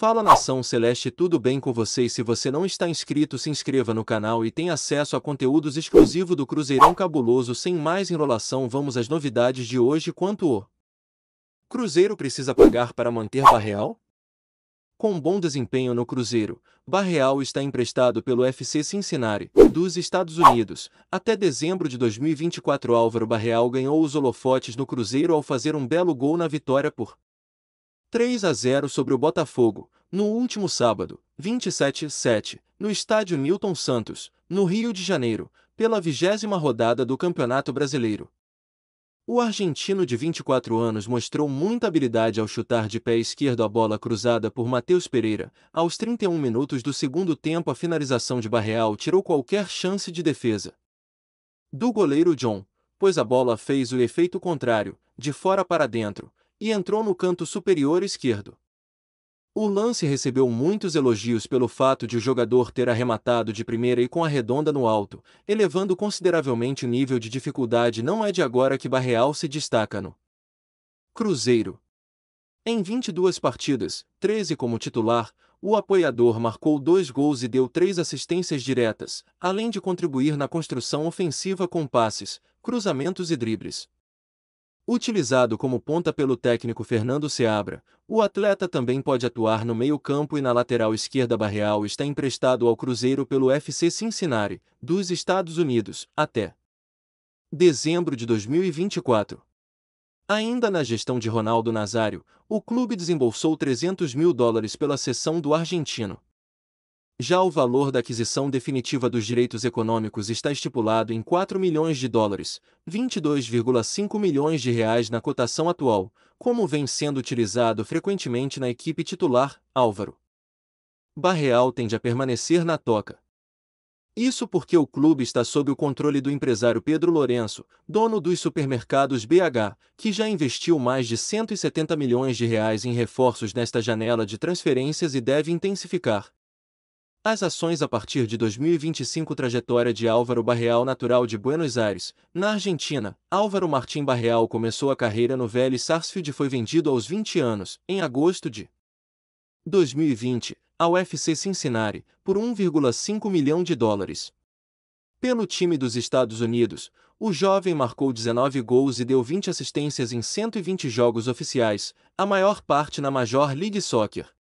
Fala nação celeste, tudo bem com vocês? Se você não está inscrito, se inscreva no canal e tenha acesso a conteúdos exclusivos do Cruzeirão Cabuloso. Sem mais enrolação, vamos às novidades de hoje quanto o Cruzeiro precisa pagar para manter Barreal? Com bom desempenho no Cruzeiro, Barreal está emprestado pelo FC Cincinnati, dos Estados Unidos. Até dezembro de 2024, Álvaro Barreal ganhou os holofotes no Cruzeiro ao fazer um belo gol na vitória por 3 a 0 sobre o Botafogo, no último sábado, 27-7, no estádio Newton Santos, no Rio de Janeiro, pela vigésima rodada do Campeonato Brasileiro. O argentino de 24 anos mostrou muita habilidade ao chutar de pé esquerdo a bola cruzada por Matheus Pereira. Aos 31 minutos do segundo tempo, a finalização de Barreal tirou qualquer chance de defesa do goleiro John, pois a bola fez o efeito contrário, de fora para dentro, e entrou no canto superior esquerdo. O lance recebeu muitos elogios pelo fato de o jogador ter arrematado de primeira e com a redonda no alto, elevando consideravelmente o nível de dificuldade não é de agora que Barreal se destaca no Cruzeiro. Em 22 partidas, 13 como titular, o apoiador marcou dois gols e deu três assistências diretas, além de contribuir na construção ofensiva com passes, cruzamentos e dribles. Utilizado como ponta pelo técnico Fernando Seabra, o atleta também pode atuar no meio-campo e na lateral esquerda. Barreal está emprestado ao Cruzeiro pelo FC Cincinnati, dos Estados Unidos, até dezembro de 2024. Ainda na gestão de Ronaldo Nazário, o clube desembolsou 300 mil dólares pela cessão do argentino. Já o valor da aquisição definitiva dos direitos econômicos está estipulado em 4 milhões de dólares, 22,5 milhões de reais na cotação atual, como vem sendo utilizado frequentemente na equipe titular, Álvaro. Barreal tende a permanecer na toca. Isso porque o clube está sob o controle do empresário Pedro Lourenço, dono dos supermercados BH, que já investiu mais de 170 milhões de reais em reforços nesta janela de transferências e deve intensificar, as ações a partir de 2025 Trajetória de Álvaro Barreal Natural de Buenos Aires, na Argentina, Álvaro Martim Barreal começou a carreira no Vélez Sarsfield e foi vendido aos 20 anos, em agosto de 2020, ao UFC Cincinnati, por 1,5 milhão de dólares. Pelo time dos Estados Unidos, o jovem marcou 19 gols e deu 20 assistências em 120 jogos oficiais, a maior parte na Major League Soccer.